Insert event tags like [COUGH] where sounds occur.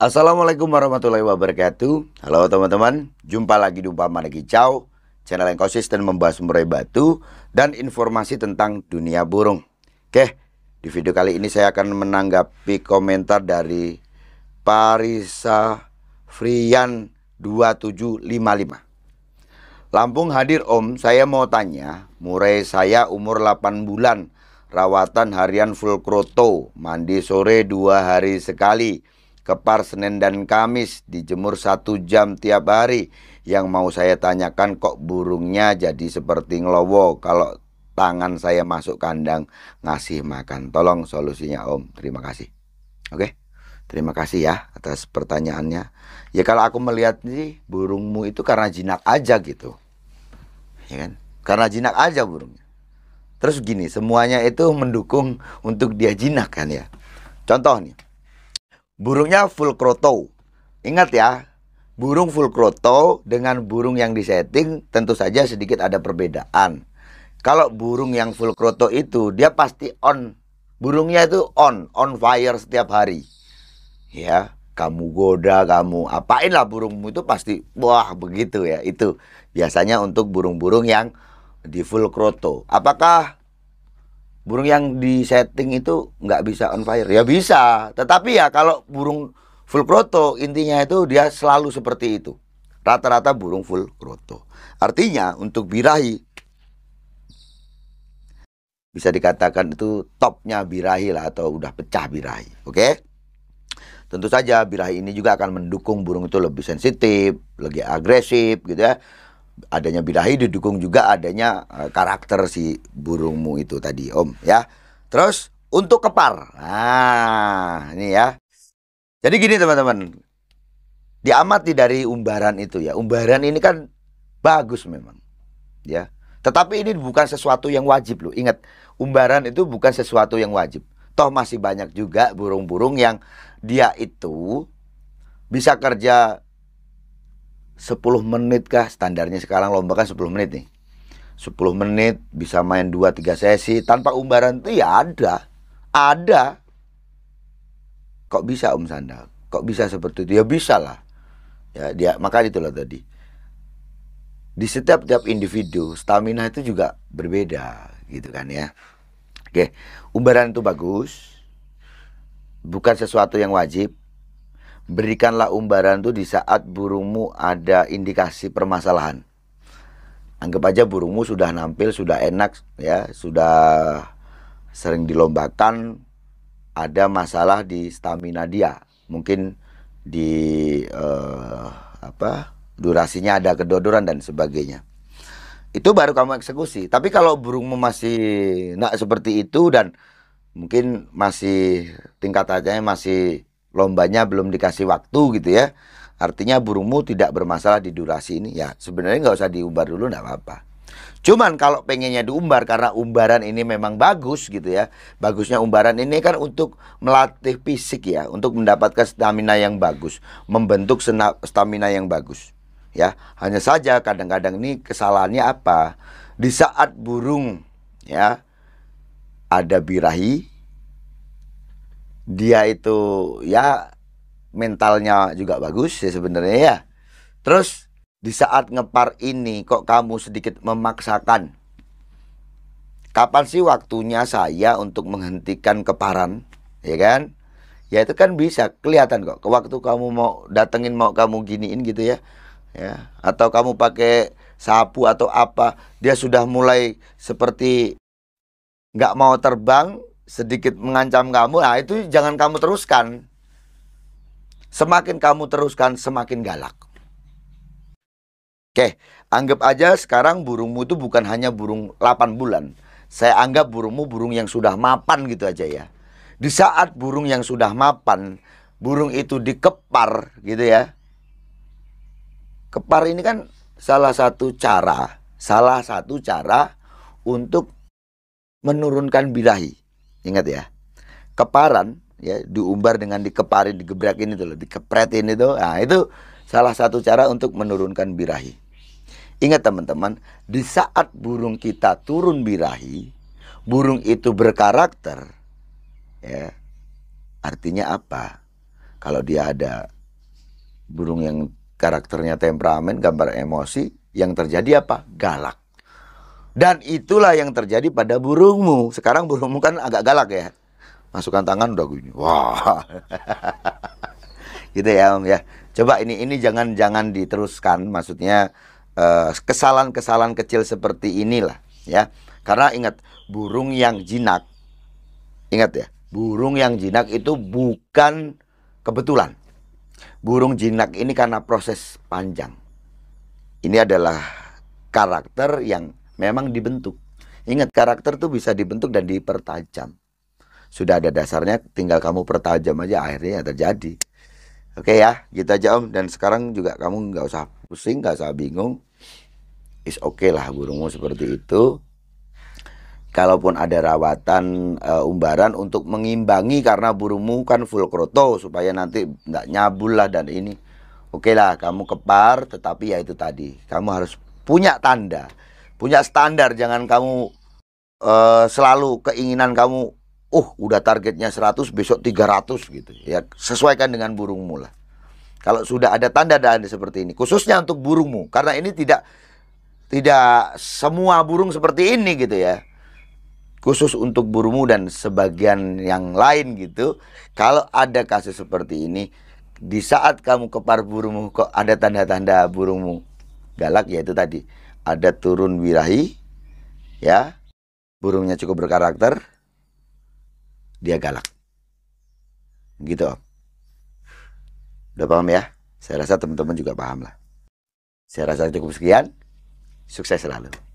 Assalamualaikum warahmatullahi wabarakatuh Halo teman-teman Jumpa lagi di Umpama Kicau Channel yang konsisten membahas murai batu Dan informasi tentang dunia burung Oke Di video kali ini saya akan menanggapi komentar dari Parisa Frian 2755 Lampung hadir om Saya mau tanya Murai saya umur 8 bulan Rawatan harian full kroto Mandi sore dua hari sekali Kepar Senin dan Kamis dijemur satu jam tiap hari. Yang mau saya tanyakan kok burungnya jadi seperti ngelowo kalau tangan saya masuk kandang ngasih makan. Tolong solusinya Om. Terima kasih. Oke. Terima kasih ya atas pertanyaannya. Ya kalau aku melihat sih burungmu itu karena jinak aja gitu. Ya kan? Karena jinak aja burungnya. Terus gini, semuanya itu mendukung untuk dia jinak kan ya. Contoh nih, burungnya full croto. Ingat ya, burung full croto dengan burung yang disetting tentu saja sedikit ada perbedaan. Kalau burung yang full croto itu dia pasti on. Burungnya itu on, on fire setiap hari. Ya, kamu goda, kamu apain lah burungmu itu pasti wah begitu ya. Itu biasanya untuk burung-burung yang di full croto. Apakah burung yang di setting itu nggak bisa on fire ya bisa tetapi ya kalau burung full proto intinya itu dia selalu seperti itu rata-rata burung full proto artinya untuk birahi bisa dikatakan itu topnya birahi lah atau udah pecah birahi oke tentu saja birahi ini juga akan mendukung burung itu lebih sensitif lebih agresif gitu ya adanya birahi didukung juga adanya eh, karakter si burungmu itu tadi om ya terus untuk kepar nah ini ya jadi gini teman-teman diamati dari umbaran itu ya umbaran ini kan bagus memang ya tetapi ini bukan sesuatu yang wajib loh ingat umbaran itu bukan sesuatu yang wajib toh masih banyak juga burung-burung yang dia itu bisa kerja 10 menit kah standarnya sekarang lomba kan 10 menit nih 10 menit bisa main 2-3 sesi tanpa umbaran itu ya ada ada kok bisa Om Sanda kok bisa seperti itu ya bisa lah ya dia maka itulah tadi di setiap tiap individu stamina itu juga berbeda gitu kan ya oke umbaran itu bagus bukan sesuatu yang wajib berikanlah umbaran itu di saat burungmu ada indikasi permasalahan. Anggap aja burungmu sudah nampil, sudah enak, ya, sudah sering dilombakan, ada masalah di stamina dia. Mungkin di eh, apa durasinya ada kedodoran dan sebagainya. Itu baru kamu eksekusi. Tapi kalau burungmu masih nak seperti itu dan mungkin masih tingkat tingkatannya masih lombanya belum dikasih waktu gitu ya. Artinya burungmu tidak bermasalah di durasi ini ya. Sebenarnya nggak usah diumbar dulu nggak apa-apa. Cuman kalau pengennya diumbar karena umbaran ini memang bagus gitu ya. Bagusnya umbaran ini kan untuk melatih fisik ya, untuk mendapatkan stamina yang bagus, membentuk stamina yang bagus. Ya, hanya saja kadang-kadang ini kesalahannya apa? Di saat burung ya ada birahi dia itu ya mentalnya juga bagus ya sebenarnya ya. Terus di saat ngepar ini kok kamu sedikit memaksakan? Kapan sih waktunya saya untuk menghentikan keparan? Ya kan? Ya itu kan bisa kelihatan kok. Waktu kamu mau datengin mau kamu giniin gitu ya. Ya, atau kamu pakai sapu atau apa, dia sudah mulai seperti nggak mau terbang, sedikit mengancam kamu, nah itu jangan kamu teruskan. Semakin kamu teruskan, semakin galak. Oke, anggap aja sekarang burungmu itu bukan hanya burung 8 bulan. Saya anggap burungmu burung yang sudah mapan gitu aja ya. Di saat burung yang sudah mapan, burung itu dikepar gitu ya. Kepar ini kan salah satu cara, salah satu cara untuk menurunkan birahi. Ingat ya. Keparan ya diumbar dengan dikeparin, digebrakin itu, tuh, dikepretin itu. Nah, itu salah satu cara untuk menurunkan birahi. Ingat teman-teman, di saat burung kita turun birahi, burung itu berkarakter. Ya. Artinya apa? Kalau dia ada burung yang karakternya temperamen, gambar emosi, yang terjadi apa? Galak. Dan itulah yang terjadi pada burungmu. Sekarang burungmu kan agak galak ya. Masukkan tangan udah gini. Wah. [LAUGHS] gitu ya Om ya. Coba ini ini jangan jangan diteruskan maksudnya eh, kesalahan-kesalahan kecil seperti inilah ya. Karena ingat burung yang jinak ingat ya, burung yang jinak itu bukan kebetulan. Burung jinak ini karena proses panjang. Ini adalah karakter yang memang dibentuk. Ingat karakter tuh bisa dibentuk dan dipertajam. Sudah ada dasarnya, tinggal kamu pertajam aja akhirnya yang terjadi. Oke ya, gitu aja om. Dan sekarang juga kamu nggak usah pusing, nggak usah bingung. Is oke okay lah burungmu seperti itu. Kalaupun ada rawatan e, umbaran untuk mengimbangi karena burungmu kan full kroto supaya nanti nggak nyabul lah dan ini. Oke okay lah, kamu kepar, tetapi ya itu tadi kamu harus punya tanda punya standar jangan kamu uh, selalu keinginan kamu uh udah targetnya 100 besok 300 gitu ya sesuaikan dengan burungmu lah kalau sudah ada tanda-tanda seperti ini khususnya untuk burungmu karena ini tidak tidak semua burung seperti ini gitu ya khusus untuk burungmu dan sebagian yang lain gitu kalau ada kasus seperti ini di saat kamu kepar burungmu kok ada tanda-tanda burungmu galak ya itu tadi ada turun wirahi ya burungnya cukup berkarakter dia galak gitu om udah paham ya saya rasa teman-teman juga paham lah saya rasa cukup sekian sukses selalu